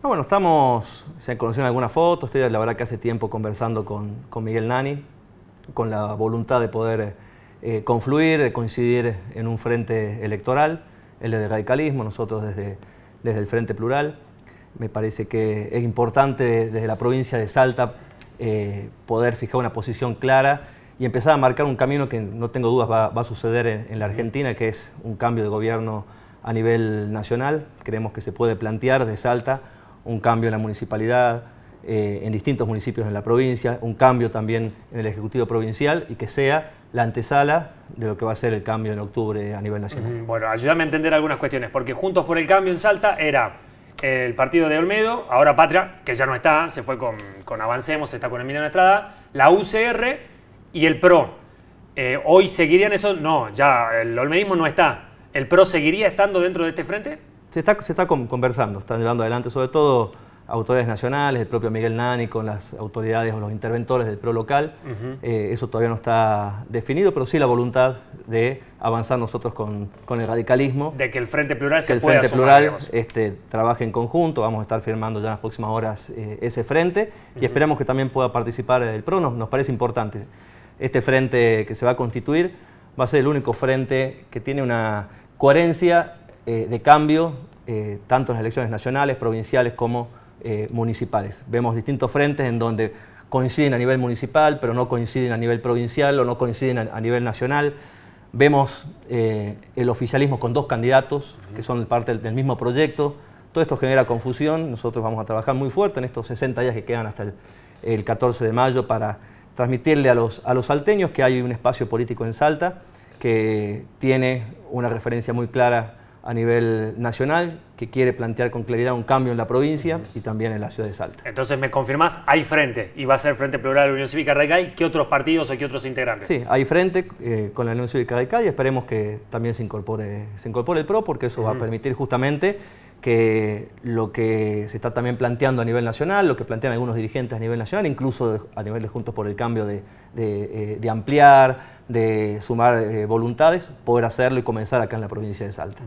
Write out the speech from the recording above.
Ah, bueno, estamos, se conocieron algunas fotos, estoy la verdad que hace tiempo conversando con, Miguel Nani, con la voluntad de poder eh, confluir, de coincidir en un frente electoral, el de radicalismo, nosotros desde, el Frente Plural. Me parece que es importante desde la provincia de Salta eh, poder fijar una posición clara y empezar a marcar un camino que no tengo dudas va, a suceder en, en la Argentina, que es un cambio de gobierno a nivel nacional. Creemos que se puede plantear de Salta un cambio en la municipalidad, eh, en distintos municipios en la provincia, un cambio también en el Ejecutivo Provincial y que sea la antesala de lo que va a ser el cambio en octubre a nivel nacional. Bueno, ayúdame a entender algunas cuestiones, porque Juntos por el Cambio en Salta era el partido de Olmedo, ahora Patria, que ya no está, se fue con, con Avancemos, está con Emiliano Estrada, la UCR y el PRO. Eh, ¿Hoy seguirían eso? No, ya el olmedismo no está. ¿El PRO seguiría estando dentro de este frente? Se está, se está conversando, están llevando adelante sobre todo autoridades nacionales, el propio Miguel Nani con las autoridades o los interventores del PRO local. Eh, eso todavía no está definido, pero sí la voluntad de avanzar nosotros con, el radicalismo. De que el Frente Plural se el Frente Plural este, trabaje en conjunto. Vamos a estar firmando ya en las próximas horas eh, ese frente y esperamos que también pueda participar el PRO. nos parece importante. Este frente que se va a constituir va a ser el único frente que tiene una coherencia eh, de cambio, eh, tanto en las elecciones nacionales, provinciales como eh, municipales. Vemos distintos frentes en donde coinciden a nivel municipal, pero no coinciden a nivel provincial o no coinciden a, nivel nacional. Vemos el oficialismo con dos candidatos que son parte del, mismo proyecto. Todo esto genera confusión. Nosotros vamos a trabajar muy fuerte en estos 60 días que quedan hasta el, 14 de mayo para transmitirle a los, a los salteños que hay un espacio político en Salta que tiene una referencia muy clara a nivel nacional que quiere plantear con claridad un cambio en la provincia y también en la ciudad de Salta. Entonces, ¿me confirmás? Hay frente y va a ser Frente Plural de la Unión Cívica Radical. ¿Qué otros partidos o qué otros integrantes? Sí, hay frente eh, con la Unión Cívica Radical y esperemos que también se incorpore, se incorpore el PRO porque eso va a permitir justamente que lo que se está también planteando a nivel nacional, lo que plantean algunos dirigentes a nivel nacional, incluso a nivel de Juntos por el Cambio de, eh, ampliar, de sumar eh, voluntades, poder hacerlo y comenzar acá en la provincia de Salta.